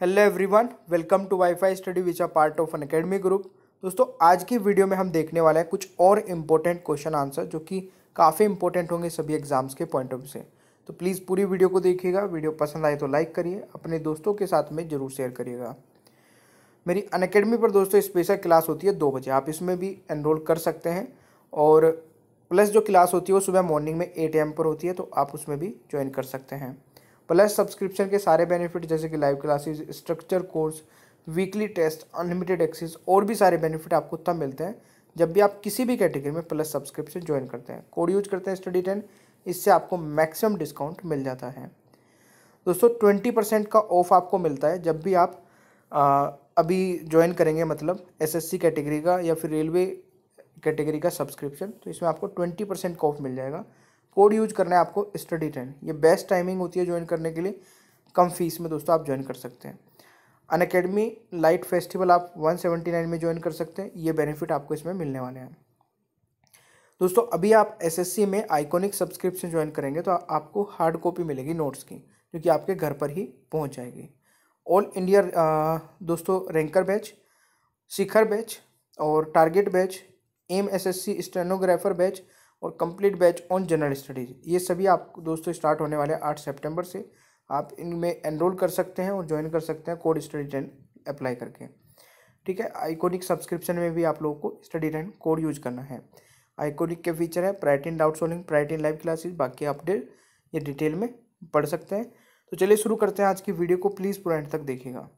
hello everyone welcome to WiFi study which are part of Unacademy group दोस्तों आज की video में हम देखने वाले हैं कुछ और इम्पोर्टेंट क्वेश्चन आंसर जो कि काफ़ी इंपॉर्टेंट होंगे सभी एग्जाम्स के पॉइंट ऑफ व्यू से तो प्लीज़ पूरी वीडियो को देखिएगा वीडियो पसंद आए तो लाइक करिए अपने दोस्तों के साथ में जरूर शेयर करिएगा मेरी अन पर दोस्तों स्पेशल क्लास होती है दो बजे आप इसमें भी एनरोल कर सकते हैं और प्लस जो क्लास होती है वो सुबह मॉर्निंग में एट एम पर होती है तो आप उसमें भी ज्वाइन कर सकते हैं प्लस सब्सक्रिप्शन के सारे बेनिफिट जैसे कि live classes structure course weekly test unlimited access और भी सारे बेनिफिट आपको तब मिलते हैं जब भी आप किसी भी कैटेगरी में प्लस सब्सक्रिप्शन ज्वाइन करते हैं कोड यूज करते हैं स्टडी टेन इससे आपको मैक्सिमम डिस्काउंट मिल जाता है दोस्तों ट्वेंटी परसेंट का ऑफ आपको मिलता है जब भी आप आ, अभी ज्वाइन करेंगे मतलब एसएससी कैटेगरी का या फिर रेलवे कैटेगरी का सब्सक्रिप्शन तो इसमें आपको ट्वेंटी परसेंट का ऑफ मिल जाएगा कोड यूज करना है आपको स्टडी टेन ये बेस्ट टाइमिंग होती है ज्वाइन करने के लिए कम फीस में दोस्तों आप ज्वाइन कर सकते हैं अन अकेडमी लाइट फेस्टिवल आप 179 में ज्वाइन कर सकते हैं ये बेनिफिट आपको इसमें मिलने वाले हैं दोस्तों अभी आप एसएससी में आइकॉनिक सब्सक्रिप्शन ज्वाइन करेंगे तो आपको हार्ड कॉपी मिलेगी नोट्स की जो कि आपके घर पर ही पहुंच जाएगी ऑल इंडिया दोस्तों रैंकर बैच शिखर बैच और target batch M C stenographer batch और complete batch on general studies ये सभी आप दोस्तों स्टार्ट होने वाले आठ सेप्टेम्बर से आप इनमें एनरोल कर सकते हैं और ज्वाइन कर सकते हैं कोड स्टडी टेन अप्लाई करके ठीक है आइकोनिक सब्सक्रिप्शन में भी आप लोगों को स्टडी टेन कोड यूज करना है आइकोनिक के फीचर है priority doubt solving priority live classes बाकी अपडेट ये डिटेल में पढ़ सकते हैं तो चलिए शुरू करते हैं आज की वीडियो को प्लीज़ पूरा एंड तक देखिएगा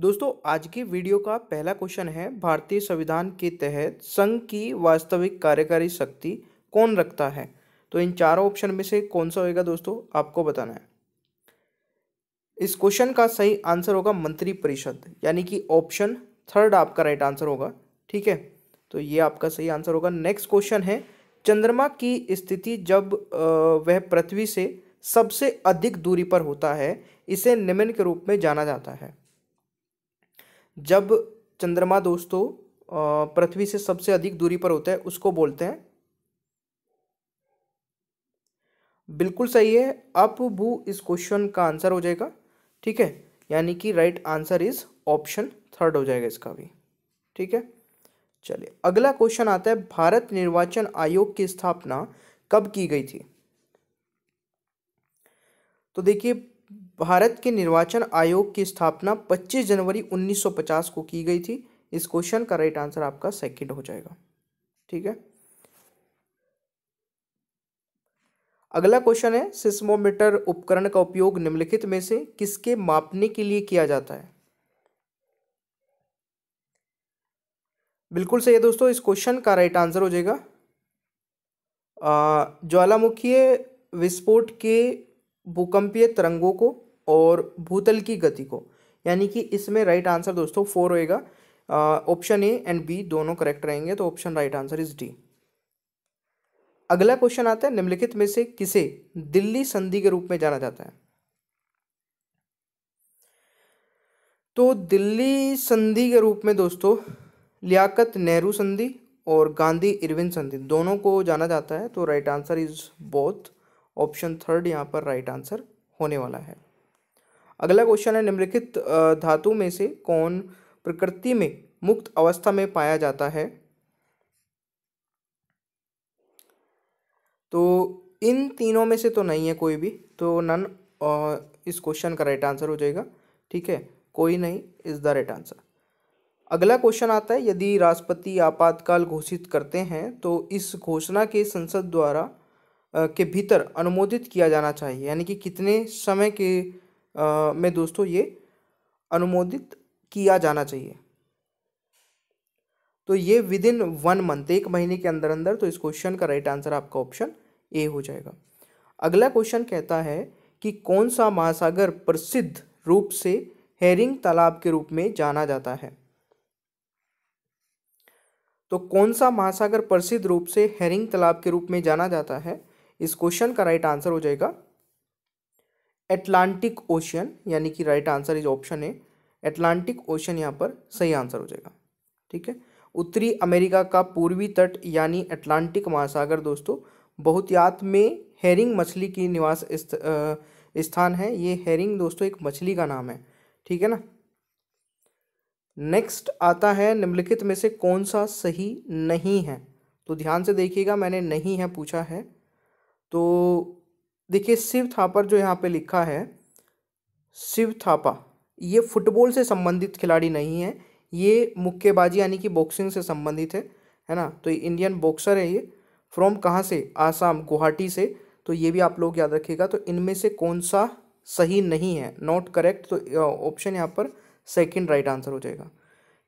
दोस्तों आज की वीडियो का पहला क्वेश्चन है भारतीय संविधान के तहत संघ की वास्तविक कार्यकारी शक्ति कौन रखता है तो इन चारों ऑप्शन में से कौन सा होगा दोस्तों आपको बताना है इस क्वेश्चन का सही आंसर होगा मंत्री परिषद यानी कि ऑप्शन थर्ड आपका राइट आंसर होगा ठीक है तो ये आपका सही आंसर होगा नेक्स्ट क्वेश्चन है चंद्रमा की स्थिति जब वह पृथ्वी से सबसे अधिक दूरी पर होता है इसे निम्न के रूप में जाना जाता है जब चंद्रमा दोस्तों पृथ्वी से सबसे अधिक दूरी पर होता है उसको बोलते हैं बिल्कुल सही है अप भू इस क्वेश्चन का आंसर हो जाएगा ठीक है यानी कि right answer is option third हो जाएगा इसका भी ठीक है चलिए अगला क्वेश्चन आता है भारत निर्वाचन आयोग की स्थापना कब की गई थी तो देखिए भारत के निर्वाचन आयोग की स्थापना 25 जनवरी 1950 को की गई थी इस क्वेश्चन का राइट आंसर आपका सेकंड हो जाएगा ठीक है अगला क्वेश्चन है सिस्मोमीटर उपकरण का उपयोग निम्नलिखित में से किसके मापने के लिए किया जाता है बिल्कुल सही है दोस्तों इस क्वेश्चन का राइट आंसर हो जाएगा ज्वालामुखीय विस्फोट के भूकंपीय तरंगों को और भूतल की गति को यानी कि इसमें राइट आंसर दोस्तों फोर होएगा ऑप्शन ए एंड बी दोनों करेक्ट रहेंगे तो option right answer is D अगला क्वेश्चन आता है निम्नलिखित में से किसे दिल्ली संधि के रूप में जाना जाता है तो दिल्ली संधि के रूप में दोस्तों लियाकत नेहरू संधि और गांधी इरविन संधि दोनों को जाना जाता है तो right answer is both option third यहां पर राइट आंसर होने वाला है अगला क्वेश्चन है निम्नलिखित धातु में से कौन प्रकृति में मुक्त अवस्था में पाया जाता है तो इन तीनों में से तो नहीं है कोई भी तो नन इस क्वेश्चन का राइट आंसर हो जाएगा ठीक है कोई नहीं इज़ द राइट आंसर अगला क्वेश्चन आता है यदि राष्ट्रपति आपातकाल घोषित करते हैं तो इस घोषणा के संसद द्वारा के भीतर अनुमोदित किया जाना चाहिए यानी कि कितने समय के में दोस्तों ये अनुमोदित किया जाना चाहिए तो ये विद इन वन मंथ एक महीने के अंदर अंदर तो इस क्वेश्चन का राइट आंसर आपका ऑप्शन ए हो जाएगा अगला क्वेश्चन कहता है कि कौन सा महासागर प्रसिद्ध रूप से हेरिंग तालाब के रूप में जाना जाता है तो कौन सा महासागर प्रसिद्ध रूप से हेरिंग तालाब के रूप में जाना जाता है इस क्वेश्चन का राइट आंसर हो जाएगा एटलांटिक ओशियन यानी कि right answer is option A Atlantic ocean यहाँ पर सही आंसर हो जाएगा ठीक है उत्तरी अमेरिका का पूर्वी तट यानी अटलांटिक महासागर दोस्तों यात में हेरिंग मछली की निवास स्थान है ये हेरिंग दोस्तों एक मछली का नाम है ठीक है ना नेक्स्ट आता है निम्नलिखित में से कौन सा सही नहीं है तो ध्यान से देखिएगा मैंने नहीं है पूछा है तो देखिए शिव थापर जो यहाँ पे लिखा है शिव थापा ये फुटबॉल से संबंधित खिलाड़ी नहीं है ये मुक्केबाजी यानी कि बॉक्सिंग से संबंधित है है ना तो इंडियन बॉक्सर है ये फ्रॉम कहाँ से आसाम गुवाहाटी से तो ये भी आप लोग याद रखिएगा तो इनमें से कौन सा सही नहीं है नॉट करेक्ट तो ऑप्शन यहाँ पर सेकंड राइट आंसर हो जाएगा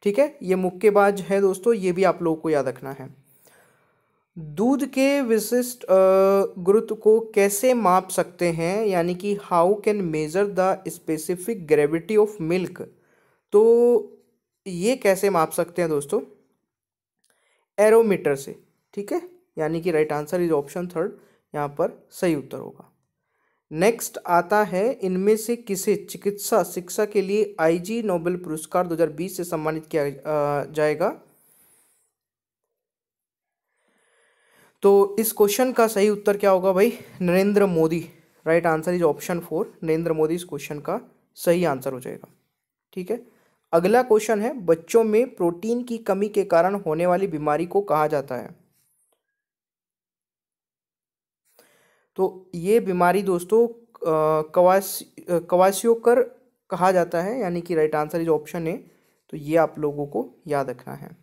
ठीक है ये मुक्केबाज है दोस्तों ये भी आप लोगों को याद रखना है दूध के विशिष्ट गुरुत्व को कैसे माप सकते हैं यानी कि how can measure the specific gravity of milk तो ये कैसे माप सकते हैं दोस्तों एरोमीटर से ठीक है यानी कि right answer is option third यहाँ पर सही उत्तर होगा नेक्स्ट आता है इनमें से किसे चिकित्सा शिक्षा के लिए आईजी नोबेल पुरस्कार 2020 से सम्मानित किया जाएगा तो इस क्वेश्चन का सही उत्तर क्या होगा भाई Narendra Modi right answer is option four Narendra Modi इस क्वेश्चन का सही आंसर हो जाएगा ठीक है अगला क्वेश्चन है बच्चों में प्रोटीन की कमी के कारण होने वाली बीमारी को कहा जाता है तो ये बीमारी दोस्तों कवास कवासियोकर कहा जाता है यानी कि right answer is option A तो ये आप लोगों को याद रखना है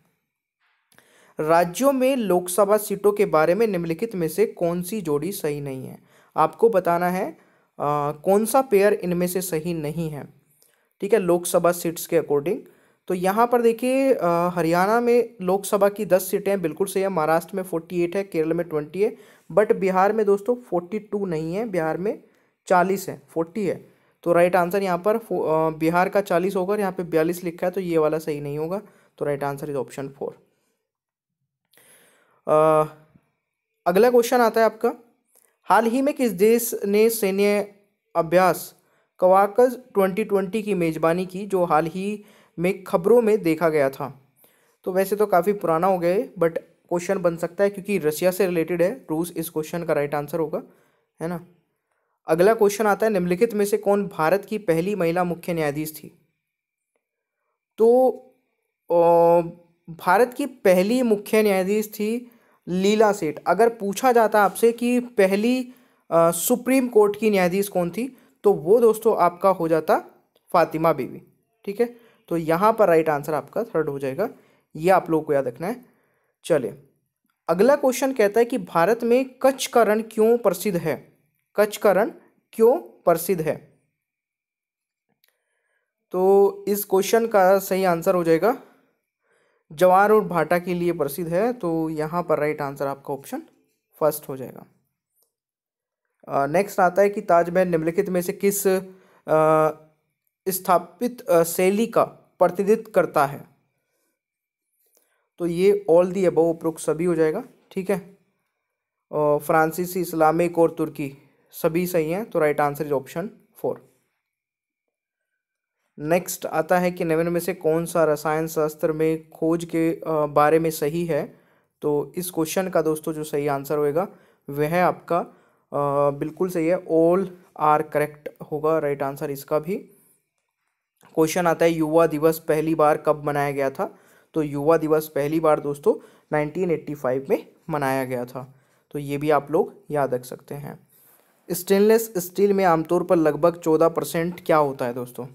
राज्यों में लोकसभा सीटों के बारे में निम्नलिखित में से कौन सी जोड़ी सही नहीं है आपको बताना है आ, कौन सा पेयर इनमें से सही नहीं है ठीक है लोकसभा सीट्स के अकॉर्डिंग तो यहाँ पर देखिए हरियाणा में लोकसभा की दस सीटें बिल्कुल सही है महाराष्ट्र में फोर्टी एट है केरल में ट्वेंटी है बट बिहार में दोस्तों फोर्टी टू नहीं है बिहार में चालीस है फोर्टी है तो राइट आंसर यहाँ पर बिहार का चालीस होगा और यहाँ पर बयालीस लिखा है तो ये वाला सही नहीं होगा तो right answer is option four आ, अगला क्वेश्चन आता है आपका हाल ही में किस देश ने सैन्य अभ्यास कवाकज ट्वेंटी ट्वेंटी की मेज़बानी की जो हाल ही में खबरों में देखा गया था तो वैसे तो काफ़ी पुराना हो गया बट क्वेश्चन बन सकता है क्योंकि रशिया से रिलेटेड है रूस इस क्वेश्चन का राइट आंसर होगा है ना अगला क्वेश्चन आता है निम्नलिखित में से कौन भारत की पहली महिला मुख्य न्यायाधीश थी तो भारत की पहली मुख्य न्यायाधीश थी लीला सेठ अगर पूछा जाता आपसे कि पहली आ, सुप्रीम कोर्ट की न्यायाधीश कौन थी तो वो दोस्तों आपका हो जाता फातिमा बीवी ठीक है तो यहाँ पर राइट आंसर आपका थर्ड हो जाएगा ये आप लोगों को याद रखना है चले अगला क्वेश्चन कहता है कि भारत में कच्छ का रण क्यों प्रसिद्ध है कच्छ का रण क्यों प्रसिद्ध है तो इस क्वेश्चन का सही आंसर हो जाएगा जवार और भाटा के लिए प्रसिद्ध है तो यहाँ पर राइट आंसर आपका ऑप्शन फर्स्ट हो जाएगा नेक्स्ट आता है कि ताजमहल निम्नलिखित में से किस स्थापित शैली का प्रतिनिधित्व करता है तो ये ऑल दी अबव उपरोक्त सभी हो जाएगा ठीक है फ्रांसीसी इस्लामिक और तुर्की सभी सही हैं तो right answer is option four next आता है कि निम्न में से कौन सा रसायन शास्त्र में खोज के बारे में सही है तो इस क्वेश्चन का दोस्तों जो सही आंसर होएगा वह आपका बिल्कुल सही है ऑल आर करेक्ट होगा राइट आंसर इसका भी क्वेश्चन आता है युवा दिवस पहली बार कब मनाया गया था तो युवा दिवस पहली बार दोस्तों 1985 में मनाया गया था तो ये भी आप लोग याद रख सकते हैं स्टेनलेस स्टील में आमतौर पर लगभग चौदह परसेंट क्या होता है दोस्तों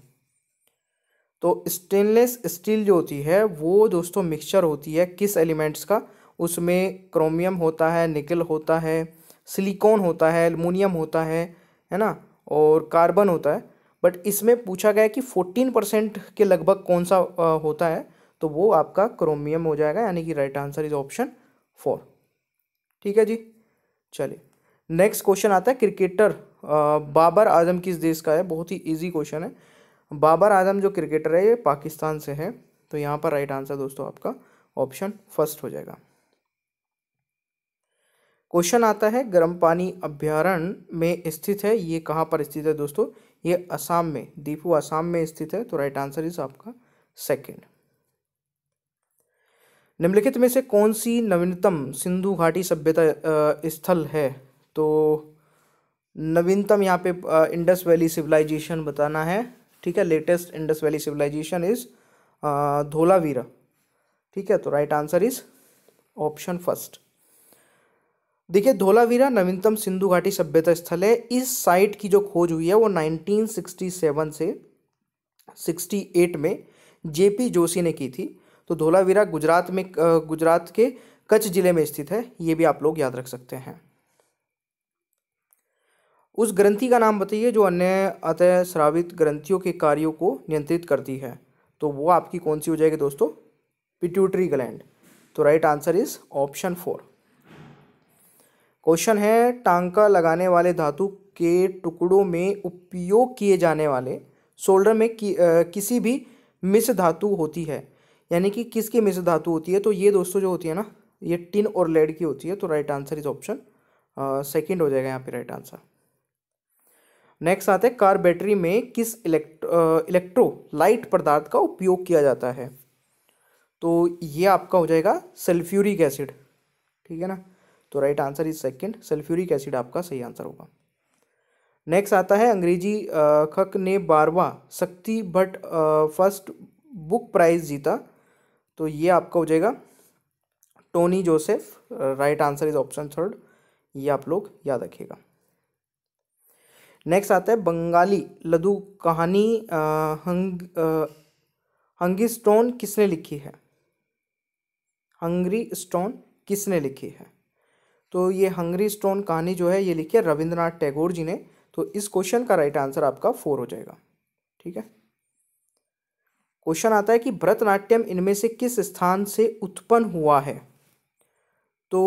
तो स्टेनलेस स्टील जो होती है वो दोस्तों मिक्सचर होती है किस एलिमेंट्स का उसमें क्रोमियम होता है निकल होता है सिलिकॉन होता है एलमोनियम होता है है ना और कार्बन होता है बट इसमें पूछा गया कि फोर्टीन परसेंट के लगभग कौन सा आ, होता है तो वो आपका क्रोमियम हो जाएगा यानी कि right answer is option four ठीक है जी चलिए नेक्स्ट क्वेश्चन आता है क्रिकेटर बाबर आजम किस देश का है बहुत ही ईजी क्वेश्चन है बाबर आजम जो क्रिकेटर है ये पाकिस्तान से है तो यहाँ पर राइट आंसर दोस्तों आपका ऑप्शन फर्स्ट हो जाएगा क्वेश्चन आता है गर्म पानी अभ्यारण्य में स्थित है ये कहाँ पर स्थित है दोस्तों ये असम में दीपू असम में स्थित है तो राइट आंसर इज आपका सेकंड निम्नलिखित में से कौन सी नवीनतम सिंधु घाटी सभ्यता स्थल है तो नवीनतम यहाँ पे इंडस वैली सिविलाइजेशन बताना है ठीक है latest Indus valley civilisation is Dholavira ठीक है तो right answer is option first देखिए धोलावीरा नवीनतम सिंधु घाटी सभ्यता स्थल है इस साइट की जो खोज हुई है वो 1967 से 68 में जेपी जोशी ने की थी तो धोलावीरा गुजरात में गुजरात के कच्छ जिले में स्थित है ये भी आप लोग याद रख सकते हैं उस ग्रंथि का नाम बताइए जो अन्य अतः श्रावित ग्रंथियों के कार्यों को नियंत्रित करती है तो वो आपकी कौन सी हो जाएगी दोस्तों पिट्यूटरी ग्लैंड तो right answer is option four question है टांका लगाने वाले धातु के टुकड़ों में उपयोग किए जाने वाले शोल्डर में कि, आ, किसी भी मिस धातु होती है यानी कि किसकी मिस धातु होती है तो ये दोस्तों जो होती है ना ये टिन और लेड की होती है तो right answer is option second हो जाएगा यहाँ पे राइट आंसर नेक्स्ट आते हैं कार बैटरी में किस इलेक्ट्रो लाइट पदार्थ का उपयोग किया जाता है तो ये आपका हो जाएगा सल्फ्यूरिक एसिड ठीक है ना तो right answer is second sulphuric acid आपका सही आंसर होगा नेक्स्ट आता है अंग्रेजी खक ने बारवा शक्ति भट्ट फर्स्ट बुक प्राइज जीता तो ये आपका हो जाएगा Tony Joseph right answer is option third ये आप लोग याद रखिएगा नेक्स्ट आता है बंगाली लदु कहानी हंग हंगी स्टोन किसने लिखी है हंगरी स्टोन किसने लिखी है तो ये हंगरी स्टोन कहानी जो है ये लिखी है रविंद्रनाथ टैगोर जी ने तो इस क्वेश्चन का राइट आंसर आपका फोर हो जाएगा ठीक है क्वेश्चन आता है कि भरतनाट्यम इनमें से किस स्थान से उत्पन्न हुआ है तो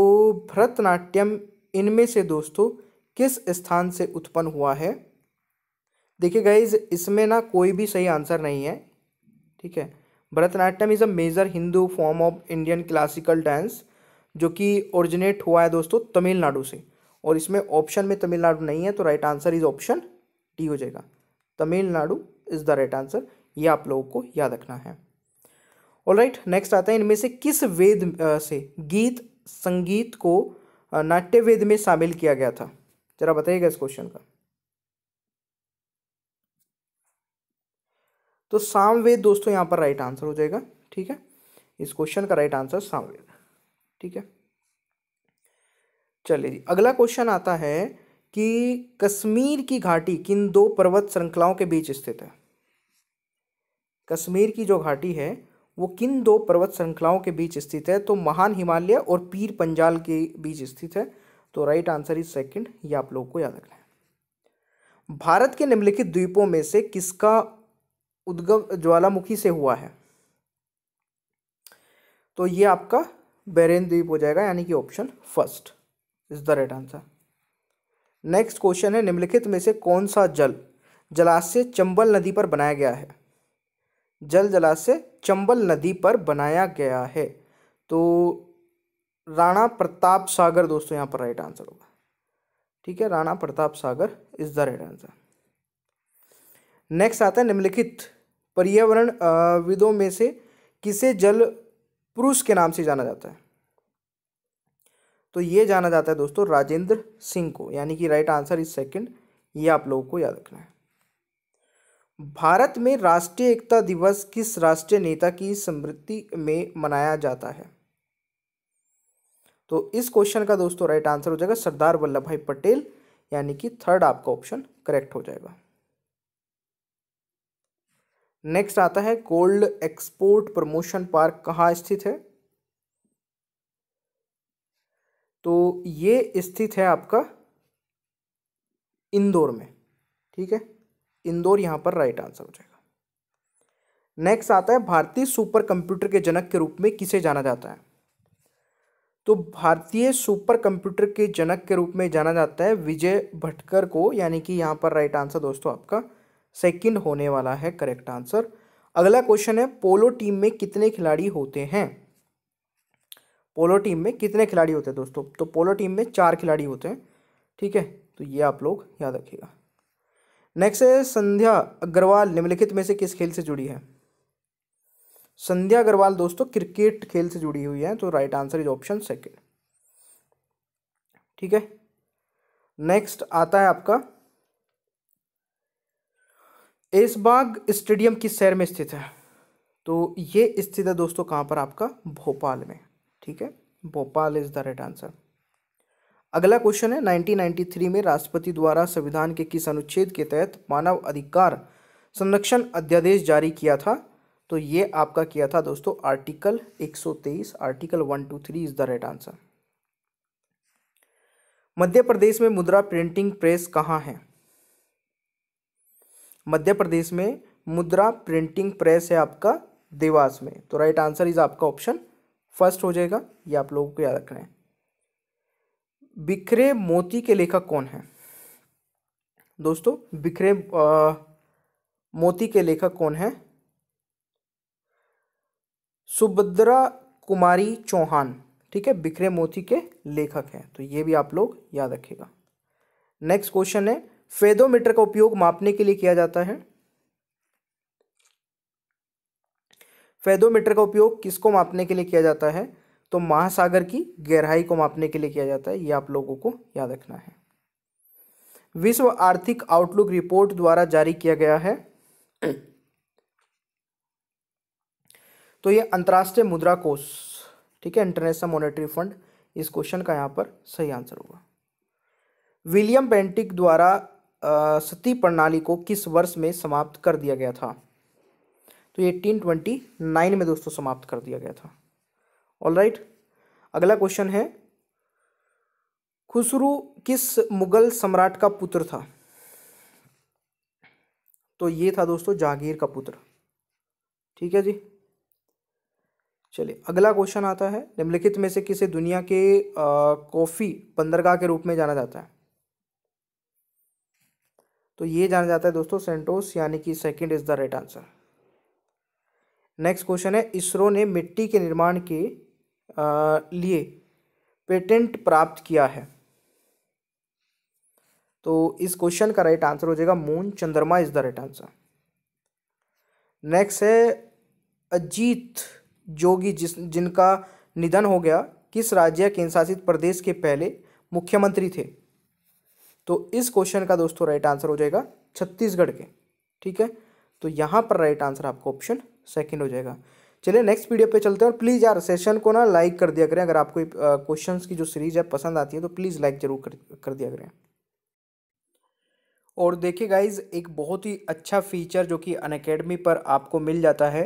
भरतनाट्यम इनमें से दोस्तों किस स्थान से उत्पन्न हुआ है देखिए गाइज इसमें ना कोई भी सही आंसर नहीं है ठीक है Bharatanatyam is a major Hindu form of Indian classical dance जो कि ओरिजिनेट हुआ है दोस्तों तमिलनाडु से और इसमें ऑप्शन में तमिलनाडु नहीं है तो right answer is option D हो जाएगा Tamil Nadu is the right answer ये आप लोगों को याद रखना है और राइट नेक्स्ट आता है इनमें से किस वेद से गीत संगीत को नाट्य वेद में शामिल किया गया था जरा बताइएगा इस क्वेश्चन का तो सामवेद दोस्तों यहां पर राइट आंसर हो जाएगा ठीक है इस क्वेश्चन का राइट आंसर सामवेद ठीक है चलिए जी अगला क्वेश्चन आता है कि कश्मीर की घाटी किन दो पर्वत श्रृंखलाओं के बीच स्थित है कश्मीर की जो घाटी है वो किन दो पर्वत श्रृंखलाओं के बीच स्थित है तो महान हिमालय और पीर पंजाल के बीच स्थित है तो राइट आंसर इज सेकंड ये आप लोगों को याद रखना है भारत के निम्नलिखित द्वीपों में से किसका उद्गम ज्वालामुखी से हुआ है तो ये आपका बेरेन द्वीप हो जाएगा यानी कि option first is the right answer next question है निम्नलिखित में से कौन सा जल जलाशय चंबल नदी पर बनाया गया है जल जलाशय चंबल नदी पर बनाया गया है तो राणा प्रताप सागर दोस्तों यहाँ पर राइट आंसर होगा ठीक है Rana Pratap Sagar is the right answer next आता है निम्नलिखित पर्यावरण विदों में से किसे जल पुरुष के नाम से जाना जाता है तो ये जाना जाता है दोस्तों राजेंद्र सिंह को यानी कि राइट आंसर इज सेकंड ये आप लोगों को याद रखना है भारत में राष्ट्रीय एकता दिवस किस राष्ट्रीय नेता की स्मृति में मनाया जाता है तो इस क्वेश्चन का दोस्तों राइट आंसर हो जाएगा सरदार वल्लभ भाई पटेल यानी कि थर्ड आपका ऑप्शन करेक्ट हो जाएगा नेक्स्ट आता है गोल्ड एक्सपोर्ट प्रमोशन पार्क कहाँ स्थित है तो ये स्थित है आपका इंदौर में ठीक है इंदौर यहाँ पर राइट आंसर हो जाएगा नेक्स्ट आता है भारतीय सुपर कंप्यूटर के जनक के रूप में किसे जाना जाता है तो भारतीय सुपर कंप्यूटर के जनक के रूप में जाना जाता है विजय भटकर को यानी कि यहाँ पर राइट आंसर दोस्तों आपका सेकंड होने वाला है करेक्ट आंसर अगला क्वेश्चन है पोलो टीम में कितने खिलाड़ी होते हैं पोलो टीम में कितने खिलाड़ी होते हैं दोस्तों तो पोलो टीम में चार खिलाड़ी होते हैं ठीक है तो ये आप लोग याद रखिएगा नेक्स्ट है संध्या अग्रवाल निम्नलिखित में से किस खेल से जुड़ी है संध्या अग्रवाल दोस्तों क्रिकेट खेल से जुड़ी हुई है तो right answer is option second ठीक है नेक्स्ट आता है आपका एसबाग स्टेडियम किस शहर में स्थित है तो ये स्थित है दोस्तों कहां पर आपका भोपाल में ठीक है Bhopal is the right answer अगला क्वेश्चन है 1993 में राष्ट्रपति द्वारा संविधान के किस अनुच्छेद के तहत मानव अधिकार संरक्षण अध्यादेश जारी किया था तो ये आपका किया था दोस्तों article 123 article 123 is the right answer Madhya Pradesh में मुद्रा प्रिंटिंग प्रेस कहाँ है मध्य प्रदेश में मुद्रा प्रिंटिंग प्रेस है आपका देवास में तो राइट आंसर इज आपका ऑप्शन फर्स्ट हो जाएगा ये आप लोगों को याद रखना है बिखरे मोती के लेखक कौन है दोस्तों बिखरे आ, मोती के लेखक कौन है सुभद्रा कुमारी चौहान ठीक है बिखरे मोती के लेखक हैं तो ये भी आप लोग याद रखेगा नेक्स्ट क्वेश्चन है फेदोमीटर का उपयोग मापने के लिए किया जाता है फेदोमीटर का उपयोग किसको मापने के लिए किया जाता है तो महासागर की गहराई को मापने के लिए किया जाता है ये आप लोगों को याद रखना है विश्व आर्थिक आउटलुक रिपोर्ट द्वारा जारी किया गया है तो ये अंतर्राष्ट्रीय मुद्रा कोष ठीक है इंटरनेशनल मॉनेटरी फंड इस क्वेश्चन का यहाँ पर सही आंसर होगा विलियम बेंटिक द्वारा सती प्रणाली को किस वर्ष में समाप्त कर दिया गया था तो ये एटीन ट्वेंटी नाइन में दोस्तों समाप्त कर दिया गया था ऑल राइट अगला क्वेश्चन है खुसरू किस मुगल सम्राट का पुत्र था तो ये था दोस्तों जागीर का पुत्र ठीक है जी चलिए अगला क्वेश्चन आता है निम्नलिखित में से किसे दुनिया के कॉफ़ी बंदरगाह के रूप में जाना जाता है तो ये जाना जाता है दोस्तों सेंटोस यानी कि second is the right answer next question है इसरो ने मिट्टी के निर्माण के आ, लिए पेटेंट प्राप्त किया है तो इस क्वेश्चन का राइट आंसर हो जाएगा मून चंद्रमा is the right answer next है अजीत जोगी जिस जिनका निधन हो गया किस राज्य या केंद्रशासित प्रदेश के पहले मुख्यमंत्री थे तो इस क्वेश्चन का दोस्तों राइट आंसर हो जाएगा छत्तीसगढ़ के ठीक है तो यहाँ पर राइट आंसर आपका ऑप्शन सेकंड हो जाएगा चलिए नेक्स्ट वीडियो पे चलते हैं और प्लीज़ यार सेशन को ना लाइक कर दिया करें अगर आपको क्वेश्चन की जो सीरीज है पसंद आती है तो प्लीज़ लाइक जरूर कर, कर दिया करें और देखिए गाइज एक बहुत ही अच्छा फीचर जो कि अनकेडमी पर आपको मिल जाता है